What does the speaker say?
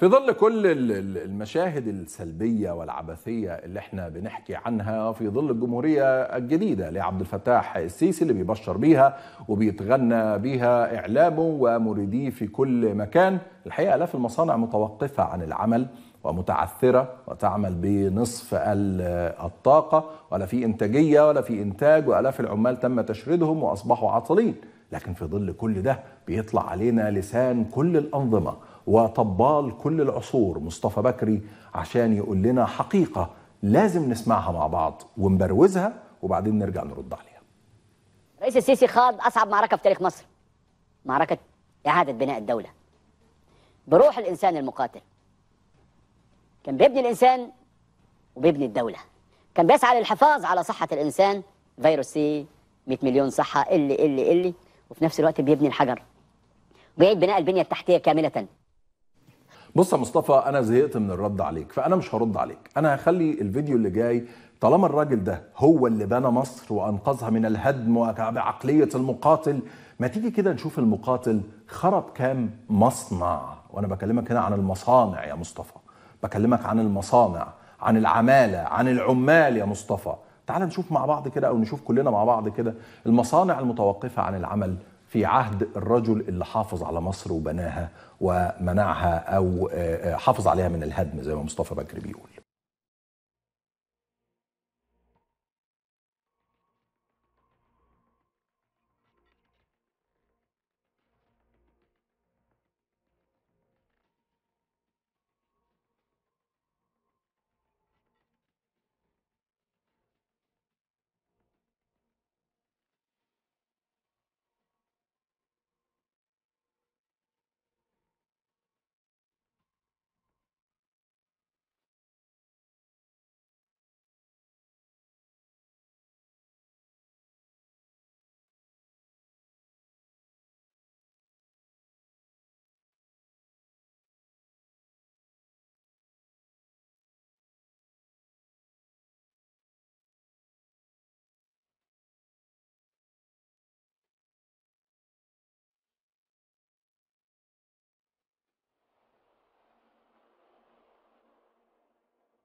في ظل كل المشاهد السلبية والعبثية اللي احنا بنحكي عنها في ظل الجمهورية الجديدة لعبد الفتاح السيسي اللي بيبشر بيها وبيتغنى بيها إعلامه ومريديه في كل مكان الحقيقة آلاف المصانع متوقفة عن العمل ومتعثرة وتعمل بنصف الطاقة ولا في إنتاجية ولا في إنتاج وآلاف العمال تم تشريدهم وأصبحوا عاطلين لكن في ظل كل ده بيطلع علينا لسان كل الأنظمة وطبال كل العصور مصطفى بكري عشان يقول لنا حقيقة لازم نسمعها مع بعض ونبروزها وبعدين نرجع نرد عليها رئيس السيسي خاض أصعب معركة في تاريخ مصر معركة إعادة بناء الدولة بروح الإنسان المقاتل كان بيبني الإنسان وبيبني الدولة كان بيسعى للحفاظ على صحة الإنسان فيروس سي 100 مليون صحة اللي اللي اللي وفي نفس الوقت بيبني الحجر بيعيد بناء البنية التحتية كاملة بص يا مصطفى انا زهقت من الرد عليك فانا مش هرد عليك انا هخلي الفيديو اللي جاي طالما الراجل ده هو اللي بنى مصر وانقذها من الهدم وعقليه المقاتل ما تيجي كده نشوف المقاتل خرب كام مصنع وانا بكلمك هنا عن المصانع يا مصطفى بكلمك عن المصانع عن العماله عن العمال يا مصطفى تعال نشوف مع بعض كده او نشوف كلنا مع بعض كده المصانع المتوقفه عن العمل في عهد الرجل اللي حافظ على مصر وبناها ومنعها او آه، آه، حافظ عليها من الهدم زي ما مصطفى بكر بيقول